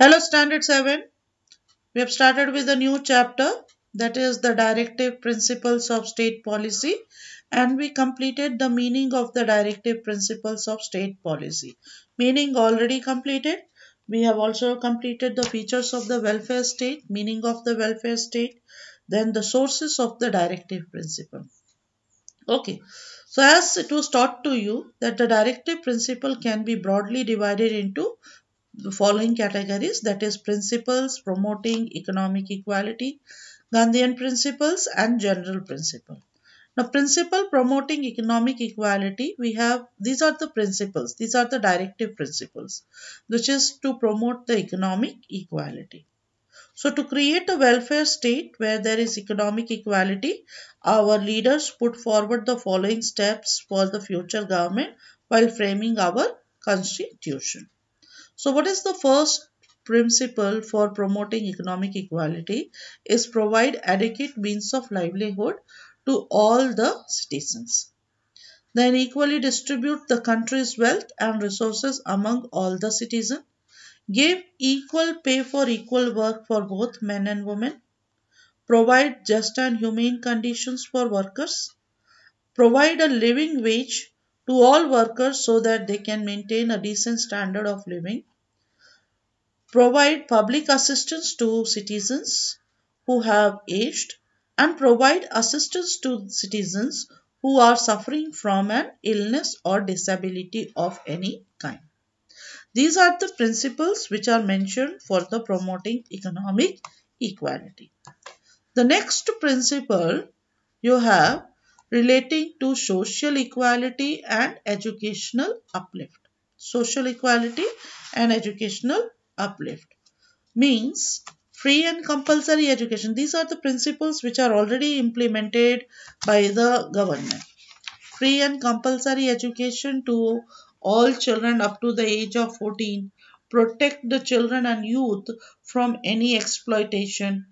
Hello Standard 7. We have started with a new chapter that is the Directive Principles of State Policy and we completed the meaning of the Directive Principles of State Policy. Meaning already completed. We have also completed the features of the welfare state, meaning of the welfare state, then the sources of the directive principle. Okay, so as it was taught to you that the directive principle can be broadly divided into the following categories that is principles promoting economic equality, Gandhian principles and general principle. Now principle promoting economic equality we have these are the principles these are the directive principles which is to promote the economic equality. So to create a welfare state where there is economic equality, our leaders put forward the following steps for the future government while framing our constitution. So what is the first principle for promoting economic equality is provide adequate means of livelihood to all the citizens. Then equally distribute the country's wealth and resources among all the citizens. Give equal pay for equal work for both men and women. Provide just and humane conditions for workers. Provide a living wage to all workers so that they can maintain a decent standard of living, provide public assistance to citizens who have aged, and provide assistance to citizens who are suffering from an illness or disability of any kind. These are the principles which are mentioned for the promoting economic equality. The next principle you have relating to social equality and educational uplift. Social equality and educational uplift means free and compulsory education. These are the principles which are already implemented by the government. Free and compulsory education to all children up to the age of 14. Protect the children and youth from any exploitation,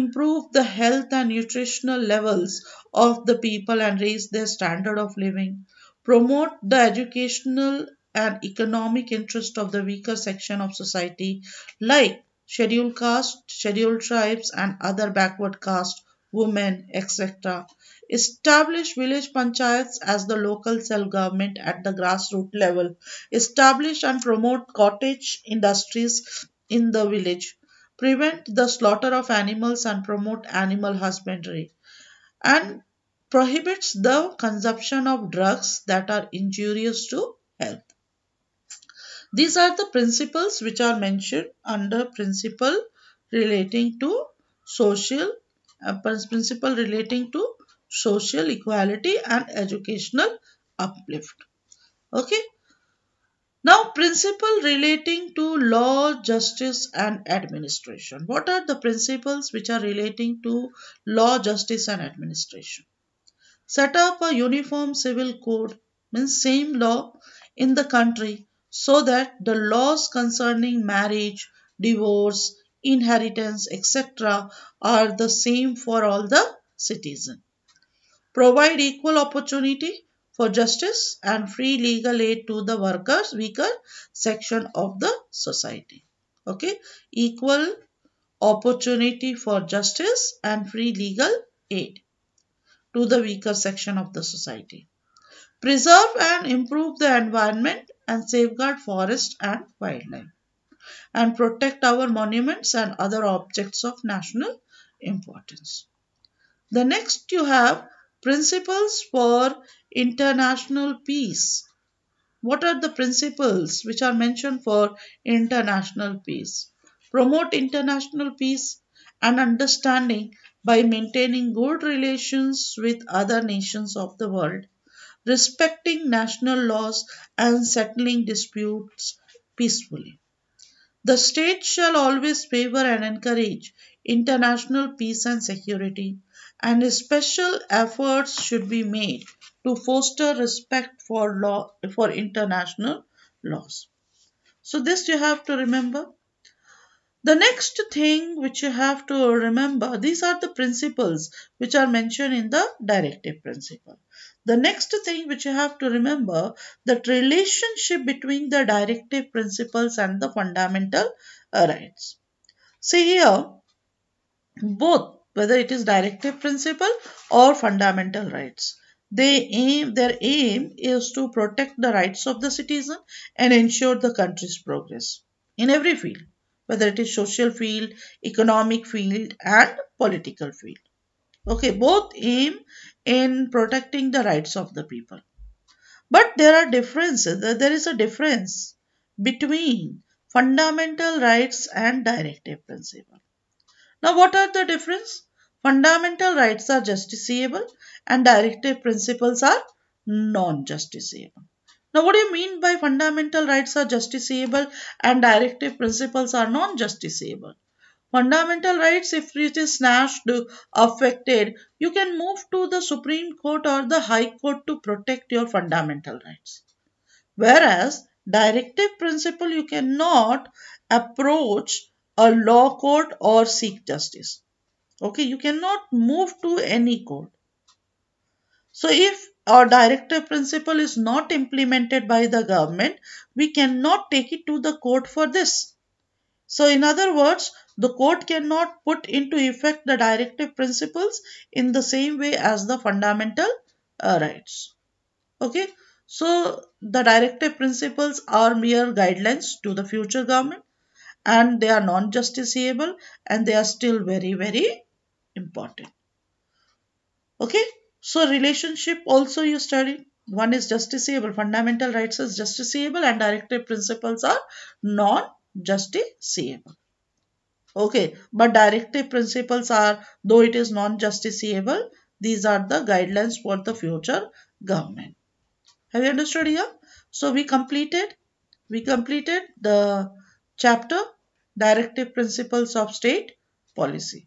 improve the health and nutritional levels of the people and raise their standard of living, promote the educational and economic interest of the weaker section of society like scheduled caste, scheduled tribes and other backward caste, women, etc. Establish village panchayats as the local self-government at the grassroots level. Establish and promote cottage industries in the village prevent the slaughter of animals and promote animal husbandry, and prohibits the consumption of drugs that are injurious to health. These are the principles which are mentioned under principle relating to social uh, principle relating to social equality and educational uplift. Okay. Now, principle relating to law, justice and administration. What are the principles which are relating to law, justice and administration? Set up a uniform civil code, means same law in the country so that the laws concerning marriage, divorce, inheritance, etc. are the same for all the citizen. Provide equal opportunity for justice and free legal aid to the workers weaker section of the society. Okay, equal opportunity for justice and free legal aid to the weaker section of the society. Preserve and improve the environment and safeguard forest and wildlife and protect our monuments and other objects of national importance. The next you have principles for international peace. What are the principles which are mentioned for international peace? Promote international peace and understanding by maintaining good relations with other nations of the world, respecting national laws and settling disputes peacefully. The state shall always favor and encourage international peace and security, and special efforts should be made to foster respect for law for international laws. So this you have to remember. The next thing which you have to remember, these are the principles which are mentioned in the directive principle. The next thing which you have to remember, that relationship between the directive principles and the fundamental uh, rights. See here, both whether it is directive principle or fundamental rights they aim, their aim is to protect the rights of the citizen and ensure the country's progress in every field, whether it is social field, economic field and political field. Okay, both aim in protecting the rights of the people. But there are differences, there is a difference between fundamental rights and directive principle. Now, what are the difference? Fundamental rights are justiciable and directive principles are non-justiciable. Now, what do you mean by fundamental rights are justiciable and directive principles are non-justiciable? Fundamental rights, if it is snatched, affected, you can move to the Supreme Court or the High Court to protect your fundamental rights. Whereas, directive principle, you cannot approach a law court or seek justice. Okay, you cannot move to any code. So if our directive principle is not implemented by the government, we cannot take it to the court for this. So in other words, the court cannot put into effect the directive principles in the same way as the fundamental uh, rights. Okay. So the directive principles are mere guidelines to the future government and they are non-justiciable and they are still very, very important. Okay. So relationship also you study. One is justiciable. Fundamental rights is justiciable and directive principles are non-justiciable. Okay. But directive principles are, though it is non-justiciable, these are the guidelines for the future government. Have you understood here? So we completed, we completed the chapter Directive Principles of State Policy.